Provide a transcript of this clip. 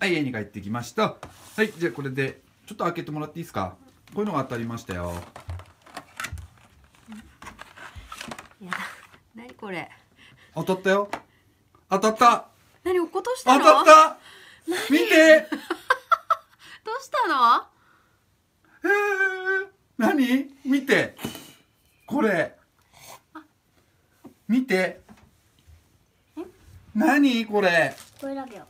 はい、家に帰ってきました。はい、じゃあこれで、ちょっと開けてもらっていいですか。こういうのが当たりましたよ。いや、なにこれ。当たったよ。当たった。何に、落っことした当たった。見て。どうしたの。ええー、な見て。これ。見て。何これ。これだけよ。